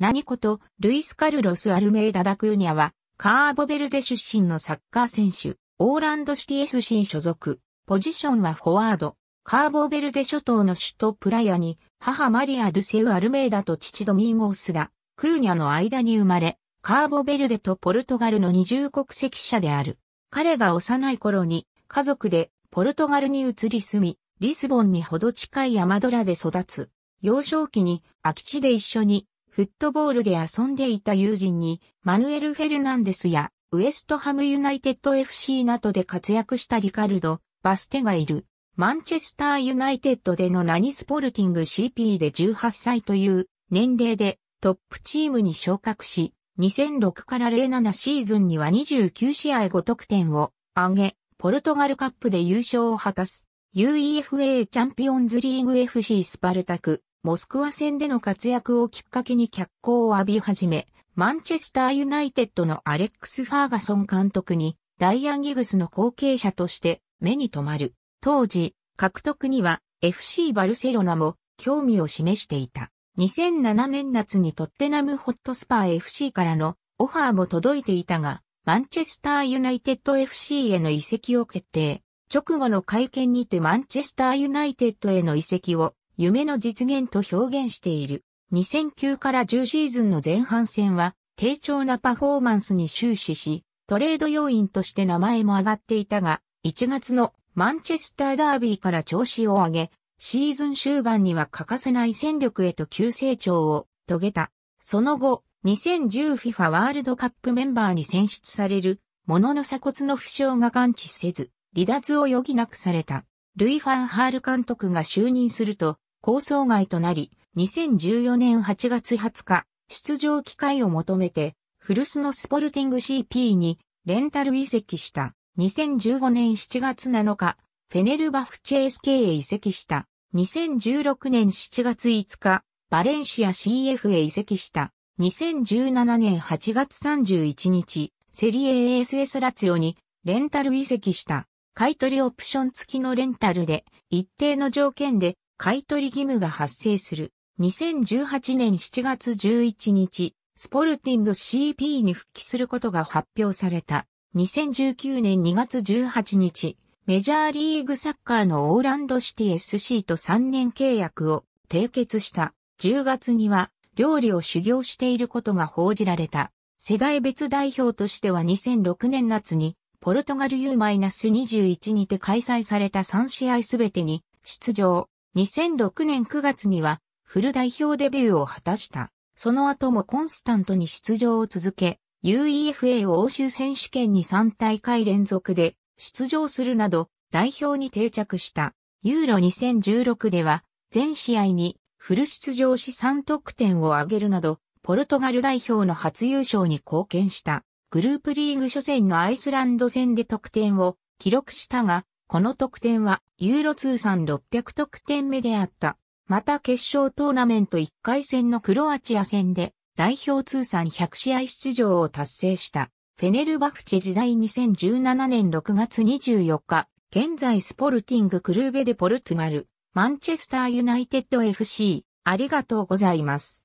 何こと、ルイス・カルロス・アルメイダ・ダクーニャは、カーボベルデ出身のサッカー選手、オーランドシティ SC 所属、ポジションはフォワード、カーボベルデ諸島の首都プラヤに、母マリア・ドゥセウ・アルメイダと父ドミンゴースが、クーニャの間に生まれ、カーボベルデとポルトガルの二重国籍者である。彼が幼い頃に、家族でポルトガルに移り住み、リスボンにほど近い山ドラで育つ。幼少期に空き地で一緒にフットボールで遊んでいた友人に、マヌエル・フェルナンデスや、ウエストハムユナイテッド FC などで活躍したリカルド、バステがいる。マンチェスターユナイテッドでのナニスポルティング CP で18歳という年齢でトップチームに昇格し、2006から07シーズンには29試合5得点を挙げ、ポルトガルカップで優勝を果たす UEFA チャンピオンズリーグ FC スパルタクモスクワ戦での活躍をきっかけに脚光を浴び始め、マンチェスターユナイテッドのアレックス・ファーガソン監督に、ライアン・ギグスの後継者として目に留まる。当時、獲得には FC バルセロナも興味を示していた。2007年夏にトッテナムホットスパー FC からのオファーも届いていたが、マンチェスターユナイテッド FC への移籍を決定。直後の会見にてマンチェスターユナイテッドへの移籍を夢の実現と表現している。2009から10シーズンの前半戦は、低調なパフォーマンスに終始し、トレード要員として名前も上がっていたが、1月のマンチェスターダービーから調子を上げ、シーズン終盤には欠かせない戦力へと急成長を遂げた。その後、2010FIFA ワールドカップメンバーに選出される、ものの鎖骨の負傷が完治せず、離脱を余儀なくされた。ルイ・ファン・ハール監督が就任すると、構想外となり、2014年8月20日、出場機会を求めて、古巣のスポルティング CP にレンタル移籍した。2015年7月7日、フェネルバフチェ SK へ移籍した。2016年7月5日、バレンシア CF へ移籍した。2017年8月31日、セリエ ASS ラツヨにレンタル移籍した。買取オプション付きのレンタルで、一定の条件で買取義務が発生する。2018年7月11日、スポルティング CP に復帰することが発表された。2019年2月18日、メジャーリーグサッカーのオーランドシティ SC と3年契約を締結した。10月には料理を修行していることが報じられた。世代別代表としては2006年夏にポルトガル U-21 にて開催された3試合すべてに出場。2006年9月にはフル代表デビューを果たした。その後もコンスタントに出場を続け、UEFA 欧州選手権に3大会連続で出場するなど代表に定着した。ユーロ2016では全試合にフル出場し3得点を挙げるなど、ポルトガル代表の初優勝に貢献した。グループリーグ初戦のアイスランド戦で得点を記録したが、この得点はユーロ通算600得点目であった。また決勝トーナメント1回戦のクロアチア戦で代表通算100試合出場を達成したフェネルバフチェ時代2017年6月24日、現在スポルティングクルーベでポルトガル、マンチェスターユナイテッド FC、ありがとうございます。